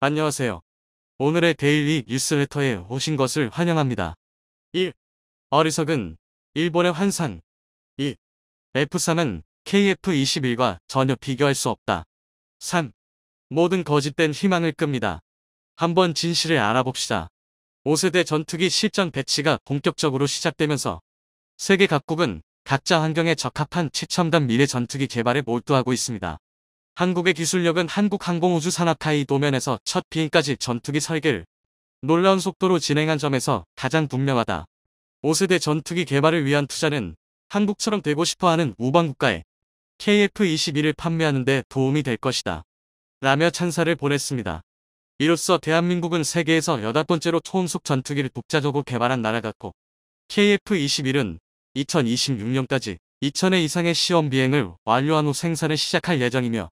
안녕하세요. 오늘의 데일리 뉴스레터에 오신 것을 환영합니다. 1. 어리석은 일본의 환상 2. F3은 KF21과 전혀 비교할 수 없다. 3. 모든 거짓된 희망을 끕니다. 한번 진실을 알아봅시다. 5세대 전투기 실전 배치가 본격적으로 시작되면서 세계 각국은 각자 환경에 적합한 최첨단 미래 전투기 개발에 몰두하고 있습니다. 한국의 기술력은 한국항공우주산업타이 도면에서 첫 비행까지 전투기 설계를 놀라운 속도로 진행한 점에서 가장 분명하다. 5세대 전투기 개발을 위한 투자는 한국처럼 되고 싶어하는 우방국가에 KF-21을 판매하는 데 도움이 될 것이다. 라며 찬사를 보냈습니다. 이로써 대한민국은 세계에서 여덟 번째로 초음속 전투기를 독자적으로 개발한 나라 같고 KF-21은 2026년까지 2000회 이상의 시험 비행을 완료한 후 생산을 시작할 예정이며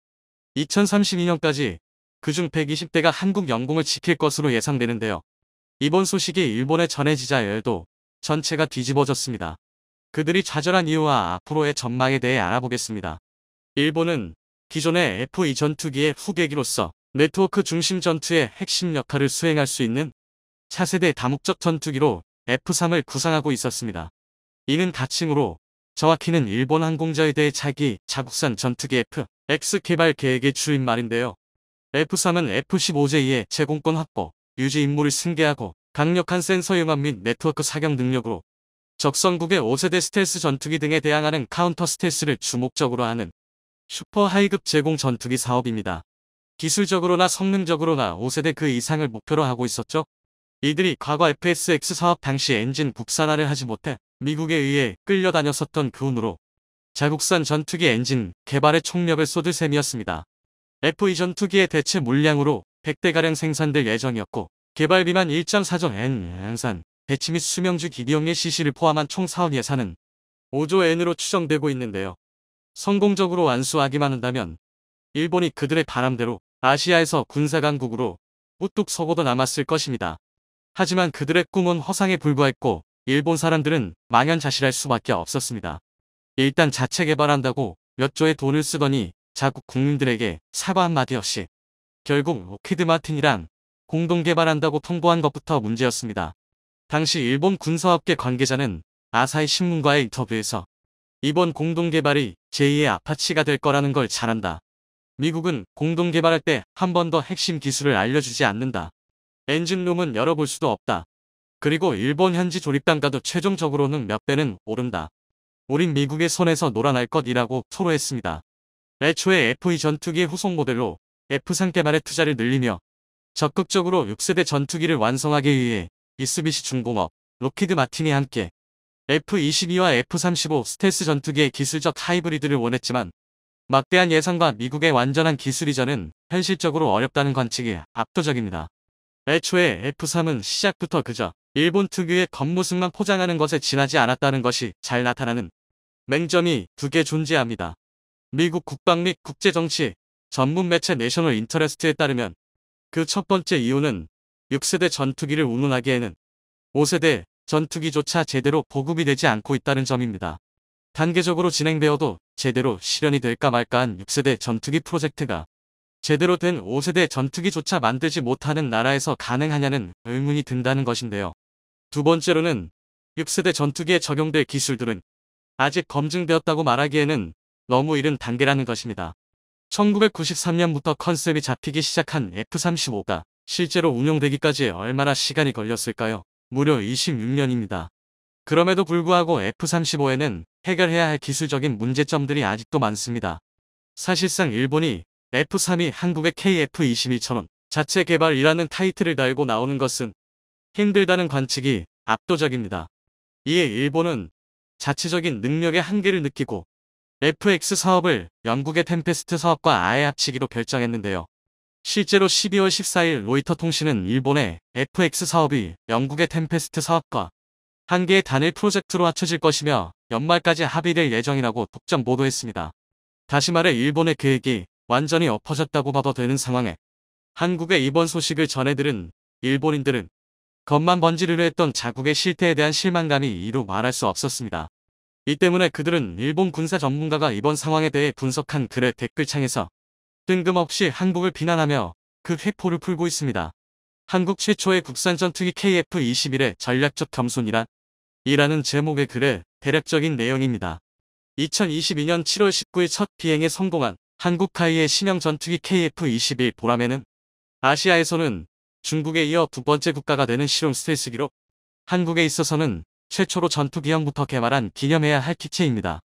2032년까지 그중 120대가 한국 영공을 지킬 것으로 예상되는데요. 이번 소식이 일본에 전해지자 열도 전체가 뒤집어졌습니다. 그들이 좌절한 이유와 앞으로의 전망에 대해 알아보겠습니다. 일본은 기존의 F2 전투기의 후계기로서 네트워크 중심 전투의 핵심 역할을 수행할 수 있는 차세대 다목적 전투기로 F3을 구상하고 있었습니다. 이는 다칭으로 정확히는 일본 항공자에 대해 차기 자국산 전투기 F X 개발 계획의 주인말인데요. F3은 F15J의 제공권 확보, 유지 임무를 승계하고 강력한 센서 융합 및 네트워크 사격 능력으로 적성국의 5세대 스텔스 전투기 등에 대항하는 카운터 스텔스를 주목적으로 하는 슈퍼 하이급 제공 전투기 사업입니다. 기술적으로나 성능적으로나 5세대 그 이상을 목표로 하고 있었죠. 이들이 과거 FSX 사업 당시 엔진 국산화를 하지 못해 미국에 의해 끌려다녔었던 그운으로 자국산 전투기 엔진 개발에 총력을 쏟을 셈이었습니다. F2 e 전투기의 대체 물량으로 100대가량 생산될 예정이었고 개발비만 1.4조 엔산, 배치 및 수명주 기비용의 c c 를 포함한 총 사업 예산은 5조 엔으로 추정되고 있는데요. 성공적으로 완수하기만 한다면 일본이 그들의 바람대로 아시아에서 군사강국으로 우뚝 서고도 남았을 것입니다. 하지만 그들의 꿈은 허상에 불과했고 일본 사람들은 망연자실할 수밖에 없었습니다. 일단 자체 개발한다고 몇 조의 돈을 쓰더니 자국 국민들에게 사과 한마디 없이 결국 로키드 마틴이랑 공동 개발한다고 통보한 것부터 문제였습니다. 당시 일본 군사업계 관계자는 아사히 신문과의 인터뷰에서 이번 공동 개발이 제2의 아파치가 될 거라는 걸 잘한다. 미국은 공동 개발할 때 한 번 더 핵심 기술을 알려주지 않는다. 엔진룸은 열어볼 수도 없다. 그리고 일본 현지 조립단가도 최종적으로는 몇 배는 오른다. 우린 미국의 손에서 놀아날 것이라고 토로했습니다. 애초에 f e 전투기의 후속 모델로 f 3 개발에 투자를 늘리며 적극적으로 6세대 전투기를 완성하기 위해 미쓰비시 중공업, 로키드 마틴이 함께 F-22와 F-35 스텔스 전투기의 기술적 하이브리드를 원했지만 막대한 예산과 미국의 완전한 기술 이전은 현실적으로 어렵다는 관측이 압도적입니다. 애초에 F-3은 시작부터 그저 일본 특유의 겉모습만 포장하는 것에 지나지 않았다는 것이 잘 나타나는 맹점이 두 개 존재합니다. 미국 국방 및 국제정치 전문 매체 내셔널 인터레스트에 따르면 그 첫 번째 이유는 6세대 전투기를 운운하기에는 5세대 전투기조차 제대로 보급이 되지 않고 있다는 점입니다. 단계적으로 진행되어도 제대로 실현이 될까 말까한 6세대 전투기 프로젝트가 제대로 된 5세대 전투기조차 만들지 못하는 나라에서 가능하냐는 의문이 든다는 것인데요. 두 번째로는 6세대 전투기에 적용될 기술들은 아직 검증되었다고 말하기에는 너무 이른 단계라는 것입니다. 1993년부터 컨셉이 잡히기 시작한 F-35가 실제로 운용되기까지 얼마나 시간이 걸렸을까요? 무려 26년입니다. 그럼에도 불구하고 F-35에는 해결해야 할 기술적인 문제점들이 아직도 많습니다. 사실상 일본이 F-32 한국의 KF-22처럼 자체 개발이라는 타이틀을 달고 나오는 것은 힘들다는 관측이 압도적입니다. 이에 일본은 자체적인 능력의 한계를 느끼고 FX 사업을 영국의 템페스트 사업과 아예 합치기로 결정했는데요. 실제로 12월 14일 로이터 통신은 일본의 FX 사업이 영국의 템페스트 사업과 한계의 단일 프로젝트로 합쳐질 것이며 연말까지 합의될 예정이라고 독점 보도했습니다. 다시 말해 일본의 계획이 완전히 엎어졌다고 봐도 되는 상황에 한국의 이번 소식을 전해들은 일본인들은 겉만 번지르르 했던 자국의 실태에 대한 실망감이 이루 말할 수 없었습니다. 이 때문에 그들은 일본 군사 전문가가 이번 상황에 대해 분석한 글의 댓글창에서 뜬금없이 한국을 비난하며 그 회포를 풀고 있습니다. 한국 최초의 국산 전투기 KF-21의 전략적 겸손이라 이라는 제목의 글의 대략적인 내용입니다. 2022년 7월 19일 첫 비행에 성공한 한국하이의 신형 전투기 KF-21 보람에는 아시아에서는 중국에 이어 두 번째 국가가 되는 실용 스텔스기록 한국에 있어서는 최초로 전투기형부터 개발한 기념해야 할 기체입니다.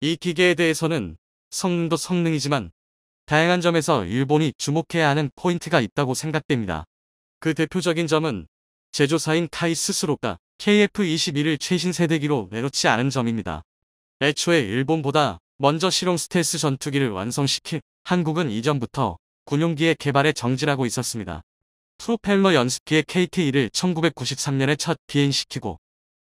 이 기계에 대해서는 성능도 성능이지만 다양한 점에서 일본이 주목해야 하는 포인트가 있다고 생각됩니다. 그 대표적인 점은 제조사인 카이 스스로가 KF-21을 최신 세대기로 내놓지 않은 점입니다. 애초에 일본보다 먼저 실용 스텔스 전투기를 완성시킬 한국은 이전부터 군용기의 개발에 정지하고 있었습니다. 프로펠러 연습기의 KT1을 1993년에 첫 비행시키고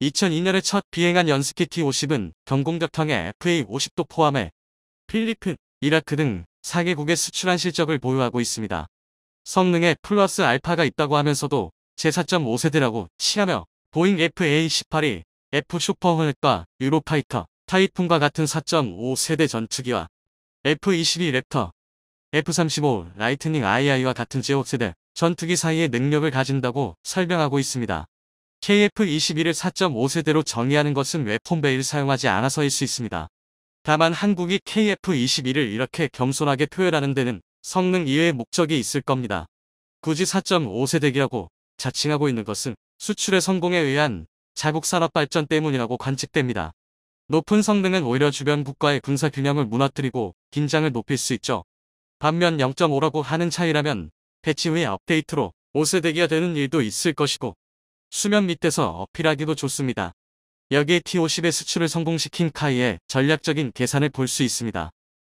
2002년에 첫 비행한 연습기 T-50은 경공격탕에 FA-50도 포함해 필리핀, 이라크 등 4개국에 수출한 실적을 보유하고 있습니다. 성능에 플러스 알파가 있다고 하면서도 제4.5세대라고 치하며 보잉 FA-18이 F 슈퍼호넷과 유로파이터, 타이푼과 같은 4.5세대 전투기와 F-22 랩터, F-35 라이트닝 II와 같은 제5세대 전투기 사이의 능력을 가진다고 설명하고 있습니다. KF-21을 4.5세대로 정의하는 것은 웨폰베일 사용하지 않아서일 수 있습니다. 다만 한국이 KF-21을 이렇게 겸손하게 표현하는 데는 성능 이외의 목적이 있을 겁니다. 굳이 4.5세대기라고 자칭하고 있는 것은 수출의 성공에 의한 자국 산업 발전 때문이라고 관측됩니다. 높은 성능은 오히려 주변 국가의 군사 균형을 무너뜨리고 긴장을 높일 수 있죠. 반면 0.5라고 하는 차이라면 패치 후에 업데이트로 5세대기가 되는 일도 있을 것이고 수면 밑에서 어필하기도 좋습니다. 여기에 T-50의 수출을 성공시킨 카이의 전략적인 계산을 볼 수 있습니다.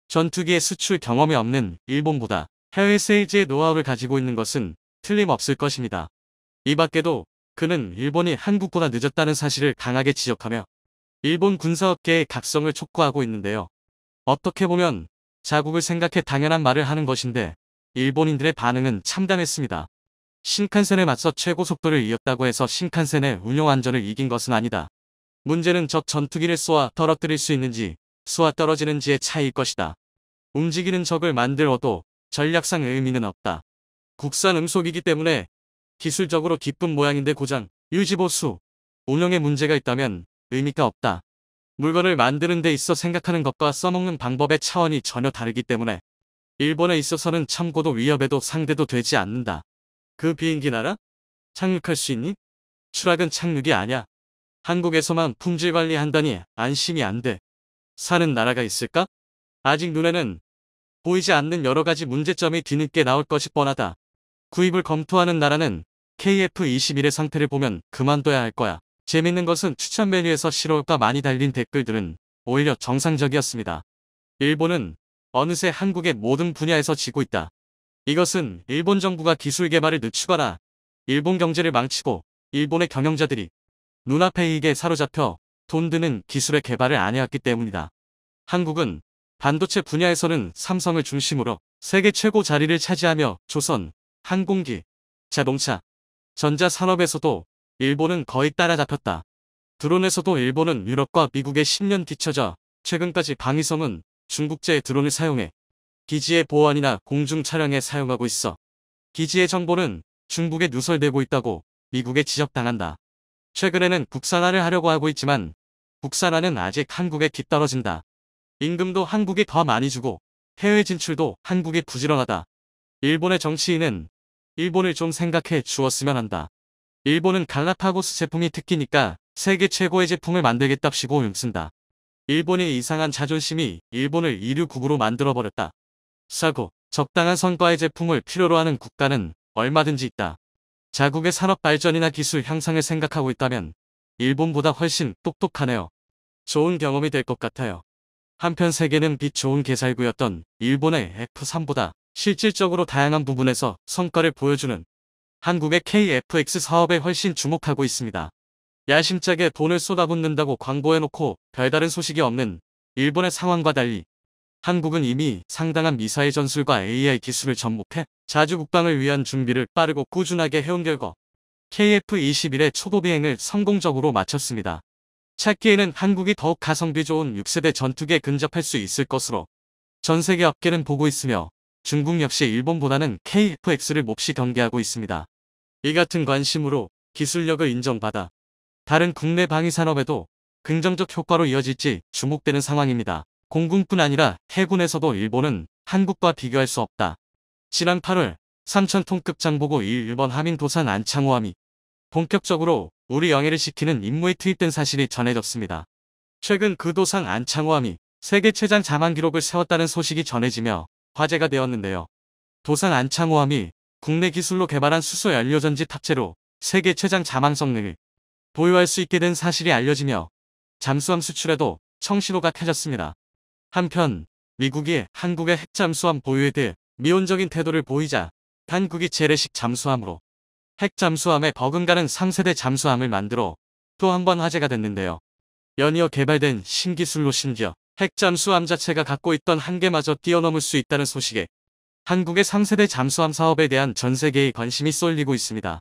전투기의 수출 경험이 없는 일본보다 해외 세일즈의 노하우를 가지고 있는 것은 틀림없을 것입니다. 이 밖에도 그는 일본이 한국보다 늦었다는 사실을 강하게 지적하며 일본 군사업계의 각성을 촉구하고 있는데요. 어떻게 보면 자국을 생각해 당연한 말을 하는 것인데 일본인들의 반응은 참담했습니다. 신칸센에 맞서 최고 속도를 이었다고 해서 신칸센의 운용 안전을 이긴 것은 아니다. 문제는 적 전투기를 쏘아 떨어뜨릴 수 있는지 쏘아 떨어지는지의 차이일 것이다. 움직이는 적을 만들어도 전략상 의미는 없다. 국산 음속이기 때문에 기술적으로 기쁜 모양인데 고장, 유지보수, 운영에 문제가 있다면 의미가 없다. 물건을 만드는 데 있어 생각하는 것과 써먹는 방법의 차원이 전혀 다르기 때문에 일본에 있어서는 참고도 위협에도 상대도 되지 않는다. 그 비행기 나라? 착륙할 수 있니? 추락은 착륙이 아냐. 한국에서만 품질 관리한다니 안심이 안 돼. 사는 나라가 있을까? 아직 눈에는 보이지 않는 여러 가지 문제점이 뒤늦게 나올 것이 뻔하다. 구입을 검토하는 나라는 KF21의 상태를 보면 그만둬야 할 거야. 재밌는 것은 추천 메뉴에서 실효가 많이 달린 댓글들은 오히려 정상적이었습니다. 일본은 어느새 한국의 모든 분야에서 지고 있다. 이것은 일본 정부가 기술 개발을 늦추거나 일본 경제를 망치고 일본의 경영자들이 눈앞의 이익에 사로잡혀 돈 드는 기술의 개발을 안 해왔기 때문이다. 한국은 반도체 분야에서는 삼성을 중심으로 세계 최고 자리를 차지하며 조선, 항공기, 자동차, 전자 산업에서도 일본은 거의 따라잡혔다. 드론에서도 일본은 유럽과 미국에 10년 뒤쳐져 최근까지 방위성은 중국제 드론을 사용해 기지의 보안이나 공중 차량에 사용하고 있어 기지의 정보는 중국에 누설되고 있다고 미국에 지적당한다. 최근에는 국산화를 하려고 하고 있지만 국산화는 아직 한국에 뒤떨어진다. 임금도 한국이 더 많이 주고 해외 진출도 한국이 부지런하다. 일본의 정치인은 일본을 좀 생각해 주었으면 한다. 일본은 갈라파고스 제품이 특기니까 세계 최고의 제품을 만들겠답시고 용쓴다. 일본의 이상한 자존심이 일본을 이류국으로 만들어버렸다. 싸고 적당한 성과의 제품을 필요로 하는 국가는 얼마든지 있다. 자국의 산업 발전이나 기술 향상을 생각하고 있다면 일본보다 훨씬 똑똑하네요. 좋은 경험이 될 것 같아요. 한편 세계는 빛 좋은 개살구였던 일본의 F3보다 실질적으로 다양한 부분에서 성과를 보여주는 한국의 KFX 사업에 훨씬 주목하고 있습니다. 야심차게 돈을 쏟아붓는다고 광고해놓고 별다른 소식이 없는 일본의 상황과 달리 한국은 이미 상당한 미사일 전술과 AI 기술을 접목해 자주 국방을 위한 준비를 빠르고 꾸준하게 해온 결과 KF-21의 초보 비행을 성공적으로 마쳤습니다. 찾기에는 한국이 더욱 가성비 좋은 6세대 전투기에 근접할 수 있을 것으로 전 세계 업계는 보고 있으며 중국 역시 일본보다는 KF-X를 몹시 경계하고 있습니다. 이 같은 관심으로 기술력을 인정받아 다른 국내 방위산업에도 긍정적 효과로 이어질지 주목되는 상황입니다. 공군뿐 아니라 해군에서도 일본은 한국과 비교할 수 없다. 지난 8월 3천톤급 장보고 1일번 하민 도산 안창호함이 본격적으로 우리 영해를 시키는 임무에 투입된 사실이 전해졌습니다. 최근 그 도산 안창호함이 세계 최장 자만 기록을 세웠다는 소식이 전해지며 화제가 되었는데요. 도산 안창호함이 국내 기술로 개발한 수소 연료전지 탑재로 세계 최장 자망 성능을 보유할 수 있게 된 사실이 알려지며 잠수함 수출에도 청신호가 켜졌습니다. 한편 미국이 한국의 핵잠수함 보유에 대해 미온적인 태도를 보이자 한국이 재래식 잠수함으로 핵잠수함에 버금가는 상세대 잠수함을 만들어 또 한 번 화제가 됐는데요. 연이어 개발된 신기술로 심지어 핵잠수함 자체가 갖고 있던 한계마저 뛰어넘을 수 있다는 소식에 한국의 상세대 잠수함 사업에 대한 전 세계의 관심이 쏠리고 있습니다.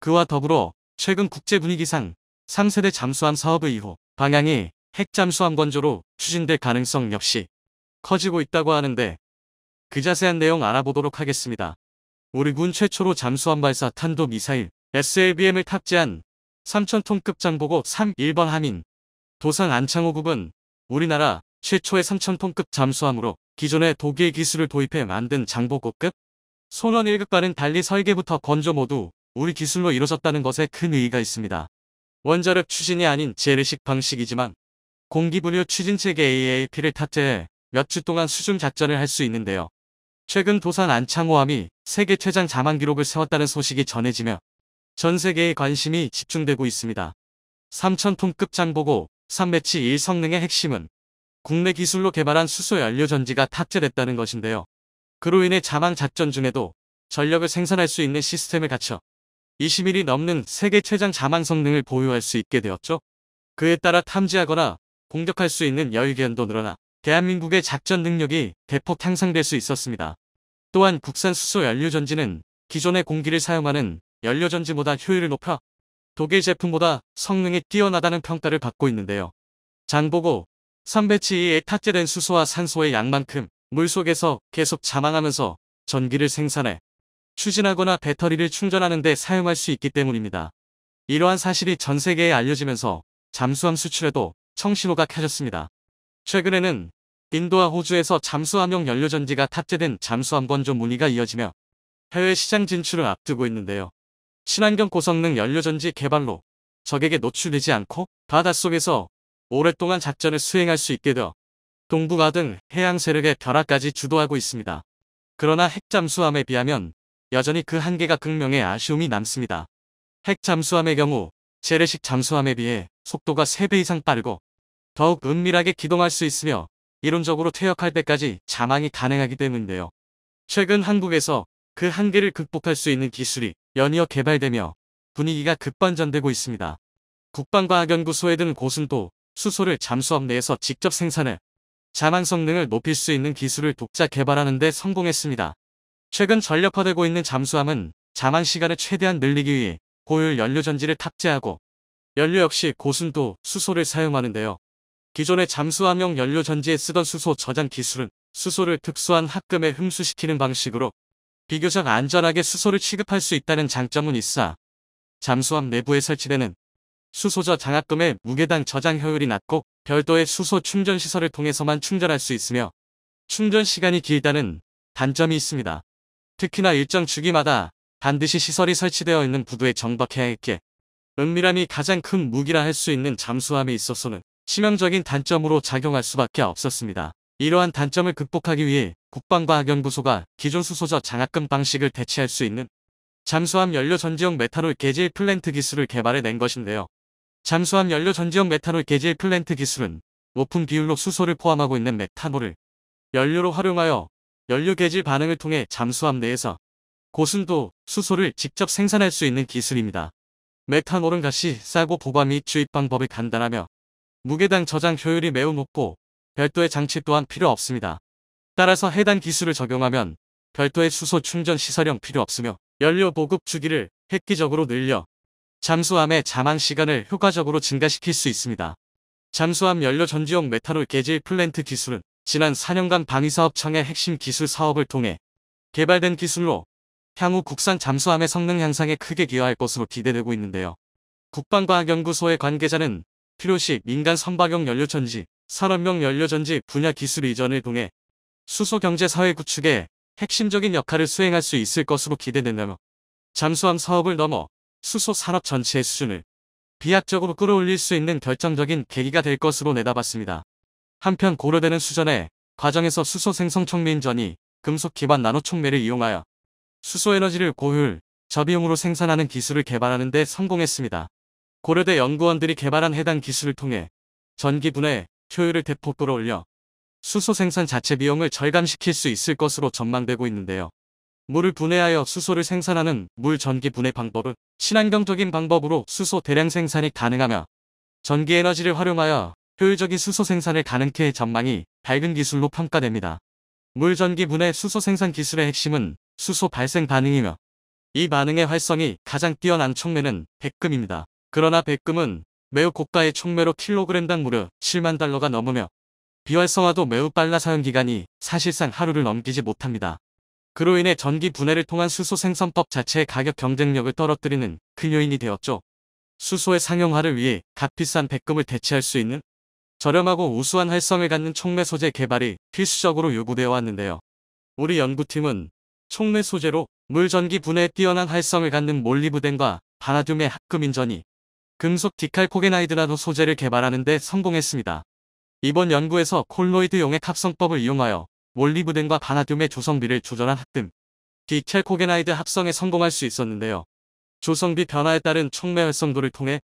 그와 더불어 최근 국제 분위기상 3세대 잠수함 사업의 이후 방향이 핵잠수함 건조로 추진될 가능성 역시 커지고 있다고 하는데 그 자세한 내용 알아보도록 하겠습니다. 우리 군 최초로 잠수함 발사 탄도 미사일 SLBM을 탑재한 3,000톤급 장보고 31번 함인 도산 안창호급은 우리나라 최초의 3,000톤급 잠수함으로 기존의 독일 기술을 도입해 만든 장보고급 손원 1급과는 달리 설계부터 건조 모두 우리 기술로 이뤄졌다는 것에 큰 의의가 있습니다. 원자력 추진이 아닌 재래식 방식이지만 공기분유 추진체계 AAP를 탑재해 몇 주 동안 수중 작전을 할 수 있는데요. 최근 도산 안창호함이 세계 최장 자만 기록을 세웠다는 소식이 전해지며 전 세계의 관심이 집중되고 있습니다. 3,000톤급 장보고 3매치 1 성능의 핵심은 국내 기술로 개발한 수소연료전지가 탑재됐다는 것인데요. 그로 인해 자망 작전 중에도 전력을 생산할 수 있는 시스템을 갖춰 20일이 넘는 세계 최장 자만 성능을 보유할 수 있게 되었죠. 그에 따라 탐지하거나 공격할 수 있는 여유기한도 늘어나 대한민국의 작전 능력이 대폭 향상될 수 있었습니다. 또한 국산 수소 연료전지는 기존의 공기를 사용하는 연료전지보다 효율을 높여 독일 제품보다 성능이 뛰어나다는 평가를 받고 있는데요. 장보고 선배치에 의 탑재된 수소와 산소의 양만큼 물속에서 계속 자망하면서 전기를 생산해 추진하거나 배터리를 충전하는 데 사용할 수 있기 때문입니다. 이러한 사실이 전 세계에 알려지면서 잠수함 수출에도 청신호가 켜졌습니다. 최근에는 인도와 호주에서 잠수함용 연료전지가 탑재된 잠수함 건조 문의가 이어지며 해외 시장 진출을 앞두고 있는데요. 친환경 고성능 연료전지 개발로 적에게 노출되지 않고 바닷속에서 오랫동안 작전을 수행할 수 있게 되어 동북아 등 해양 세력의 벼락까지 주도하고 있습니다. 그러나 핵잠수함에 비하면 여전히 그 한계가 극명해 아쉬움이 남습니다. 핵 잠수함의 경우 재래식 잠수함에 비해 속도가 3배 이상 빠르고 더욱 은밀하게 기동할 수 있으며 이론적으로 퇴역할 때까지 자망이 가능하기 때문인데요. 최근 한국에서 그 한계를 극복할 수 있는 기술이 연이어 개발되며 분위기가 급반전되고 있습니다. 국방과학연구소에 든 고순도 수소를 잠수함 내에서 직접 생산해 자망 성능을 높일 수 있는 기술을 독자 개발하는 데 성공했습니다. 최근 전력화되고 있는 잠수함은 잠항 시간을 최대한 늘리기 위해 고율 연료 전지를 탑재하고 연료 역시 고순도 수소를 사용하는데요. 기존의 잠수함용 연료 전지에 쓰던 수소 저장 기술은 수소를 특수한 합금에 흠수시키는 방식으로 비교적 안전하게 수소를 취급할 수 있다는 장점은 있어 잠수함 내부에 설치되는 수소저 장합금의 무게당 저장 효율이 낮고 별도의 수소 충전 시설을 통해서만 충전할 수 있으며 충전 시간이 길다는 단점이 있습니다. 특히나 일정 주기마다 반드시 시설이 설치되어 있는 부두에 정박해야 했기에 은밀함이 가장 큰 무기라 할 수 있는 잠수함에 있어서는 치명적인 단점으로 작용할 수밖에 없었습니다. 이러한 단점을 극복하기 위해 국방과 학연구소가 기존 수소저 장학금 방식을 대체할 수 있는 잠수함 연료 전지형 메탄올 개질 플랜트 기술을 개발해낸 것인데요. 잠수함 연료 전지형 메탄올 개질 플랜트 기술은 높은 비율로 수소를 포함하고 있는 메탄올을 연료로 활용하여 연료 개질 반응을 통해 잠수함 내에서 고순도, 수소를 직접 생산할 수 있는 기술입니다. 메탄올은 값이 싸고 보관 및 주입 방법이 간단하며 무게당 저장 효율이 매우 높고 별도의 장치 또한 필요 없습니다. 따라서 해당 기술을 적용하면 별도의 수소 충전 시설형 필요 없으며 연료 보급 주기를 획기적으로 늘려 잠수함의 잠항 시간을 효과적으로 증가시킬 수 있습니다. 잠수함 연료 전지용 메탄올 개질 플랜트 기술은 지난 4년간 방위사업 청의 핵심 기술 사업을 통해 개발된 기술로 향후 국산 잠수함의 성능 향상에 크게 기여할 것으로 기대되고 있는데요. 국방과학연구소의 관계자는 필요시 민간 선박용 연료전지, 산업용 연료전지 분야 기술 이전을 통해 수소경제사회 구축에 핵심적인 역할을 수행할 수 있을 것으로 기대된다며 잠수함 사업을 넘어 수소산업 전체의 수준을 비약적으로 끌어올릴 수 있는 결정적인 계기가 될 것으로 내다봤습니다. 한편 고려대는 수전에 과정에서 수소 생성 촉매인전이 금속 기반 나노 촉매를 이용하여 수소 에너지를 고효율, 저비용으로 생산하는 기술을 개발하는 데 성공했습니다. 고려대 연구원들이 개발한 해당 기술을 통해 전기 분해 효율을 대폭 끌어올려 수소 생산 자체 비용을 절감시킬 수 있을 것으로 전망되고 있는데요. 물을 분해하여 수소를 생산하는 물 전기 분해 방법은 친환경적인 방법으로 수소 대량 생산이 가능하며 전기 에너지를 활용하여 효율적인 수소 생산을 가능케 해 전망이 밝은 기술로 평가됩니다. 물전기 분해 수소 생산 기술의 핵심은 수소 발생 반응이며 이 반응의 활성이 가장 뛰어난 촉매는 백금입니다. 그러나 백금은 매우 고가의 촉매로 킬로그램당 무려 7만 달러가 넘으며 비활성화도 매우 빨라 사용기간이 사실상 하루를 넘기지 못합니다. 그로 인해 전기 분해를 통한 수소 생산법 자체의 가격 경쟁력을 떨어뜨리는 큰 요인이 되었죠. 수소의 상용화를 위해 값비싼 백금을 대체할 수 있는 저렴하고 우수한 활성을 갖는 촉매 소재 개발이 필수적으로 요구되어 왔는데요. 우리 연구팀은 촉매 소재로 물전기 분해에 뛰어난 활성을 갖는 몰리브덴과 바나듐의 합금인전이 금속 디칼코겐나이드라도 소재를 개발하는 데 성공했습니다. 이번 연구에서 콜로이드 용액 합성법을 이용하여 몰리브덴과 바나듐의 조성비를 조절한 합금 디칼코겐나이드 합성에 성공할 수 있었는데요. 조성비 변화에 따른 촉매 활성도를 통해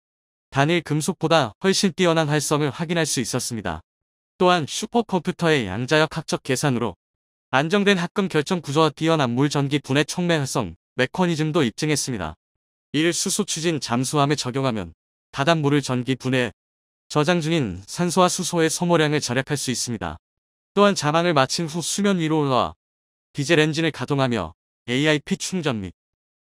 단일 금속보다 훨씬 뛰어난 활성을 확인할 수 있었습니다. 또한 슈퍼컴퓨터의 양자역 학적 계산으로 안정된 합금 결정 구조와 뛰어난 물 전기 분해 촉매 활성 메커니즘도 입증했습니다. 이를 수소 추진 잠수함에 적용하면 바닷물을 전기 분해 저장 중인 산소와 수소의 소모량을 절약할 수 있습니다. 또한 자망을 마친 후 수면 위로 올라와 디젤 엔진을 가동하며 AIP 충전 및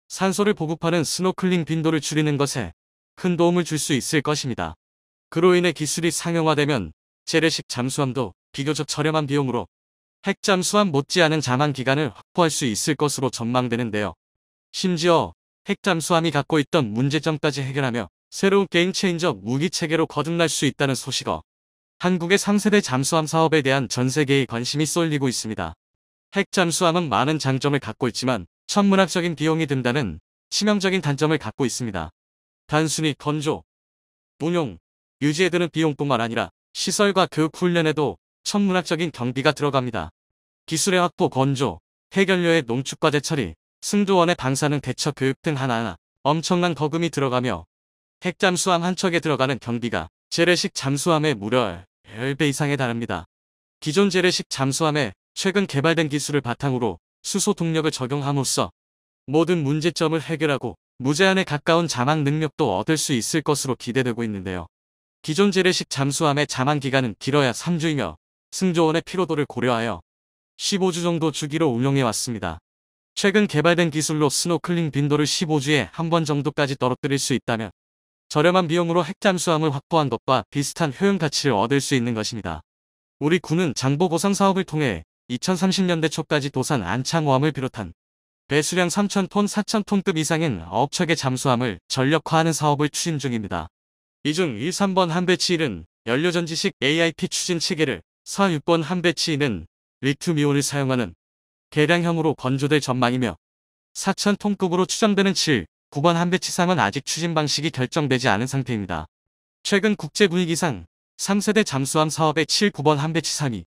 산소를 보급하는 스노클링 빈도를 줄이는 것에 큰 도움을 줄 수 있을 것입니다. 그로 인해 기술이 상용화되면 재래식 잠수함도 비교적 저렴한 비용으로 핵 잠수함 못지않은 자만 기간을 확보할 수 있을 것으로 전망되는데요. 심지어 핵 잠수함이 갖고 있던 문제점까지 해결하며 새로운 게임체인저 무기체계로 거듭날 수 있다는 소식어 한국의 3세대 잠수함 사업에 대한 전 세계의 관심이 쏠리고 있습니다. 핵 잠수함은 많은 장점을 갖고 있지만 천문학적인 비용이 든다는 치명적인 단점을 갖고 있습니다. 단순히 건조, 운용, 유지에 드는 비용뿐만 아니라 시설과 교육 훈련에도 천문학적인 경비가 들어갑니다. 기술의 확보 건조, 해결료의 농축과제 처리, 승조원의 방사능 대처 교육 등 하나하나 엄청난 거금이 들어가며 핵잠수함 한 척에 들어가는 경비가 재래식 잠수함의 무려 10배 이상에 달합니다. 기존 재래식 잠수함에 최근 개발된 기술을 바탕으로 수소 동력을 적용함으로써 모든 문제점을 해결하고 무제한에 가까운 자망 능력도 얻을 수 있을 것으로 기대되고 있는데요. 기존 재래식 잠수함의 자망 기간은 길어야 3주이며 승조원의 피로도를 고려하여 15주 정도 주기로 운영해왔습니다. 최근 개발된 기술로 스노클링 빈도를 15주에 한 번 정도까지 떨어뜨릴 수 있다면 저렴한 비용으로 핵잠수함을 확보한 것과 비슷한 효용 가치를 얻을 수 있는 것입니다. 우리 군은 장보 보상 사업을 통해 2030년대 초까지 도산 안창호함을 비롯한 배수량 3,000톤, 4,000톤급 이상인 어업척의 잠수함을 전력화하는 사업을 추진 중입니다. 이 중 1, 3번 한배치1은 연료전지식 AIP 추진 체계를 4, 6번 한배치2는 리튬이온을 사용하는 개량형으로 건조될 전망이며 4,000톤급으로 추정되는 7, 9번 한배치상은 아직 추진 방식이 결정되지 않은 상태입니다. 최근 국제 분위기상 3세대 잠수함 사업의 7, 9번 한배치상이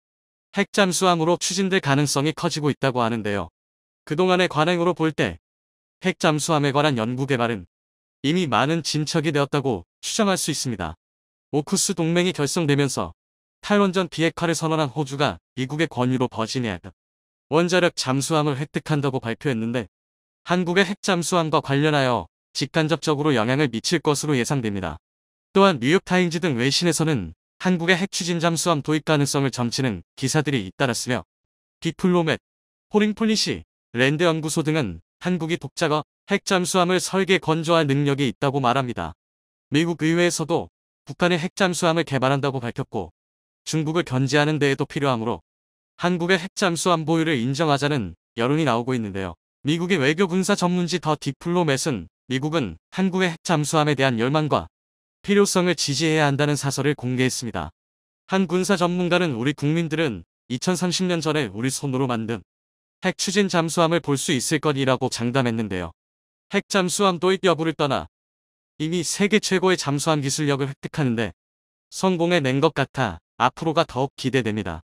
핵잠수함으로 추진될 가능성이 커지고 있다고 하는데요. 그동안의 관행으로 볼 때 핵잠수함에 관한 연구 개발은 이미 많은 진척이 되었다고 추정할 수 있습니다. 오쿠스 동맹이 결성되면서 탈원전 비핵화를 선언한 호주가 미국의 권유로 버지니아 원자력 잠수함을 획득한다고 발표했는데 한국의 핵잠수함과 관련하여 직간접적으로 영향을 미칠 것으로 예상됩니다. 또한 뉴욕타임즈 등 외신에서는 한국의 핵추진 잠수함 도입 가능성을 점치는 기사들이 잇따랐으며 디플로맷, 호링폴리시, 랜드 연구소 등은 한국이 독자가 핵잠수함을 설계 건조할 능력이 있다고 말합니다. 미국 의회에서도 북한의 핵잠수함을 개발한다고 밝혔고 중국을 견제하는 데에도 필요하므로 한국의 핵잠수함 보유를 인정하자는 여론이 나오고 있는데요. 미국의 외교 군사 전문지 더 디플로맷은 미국은 한국의 핵잠수함에 대한 열망과 필요성을 지지해야 한다는 사설을 공개했습니다. 한 군사 전문가는 우리 국민들은 2030년 전에 우리 손으로 만든 핵 추진 잠수함을 볼 수 있을 것이라고 장담했는데요. 핵 잠수함 도입 여부를 떠나 이미 세계 최고의 잠수함 기술력을 획득하는데 성공해낸 것 같아 앞으로가 더욱 기대됩니다.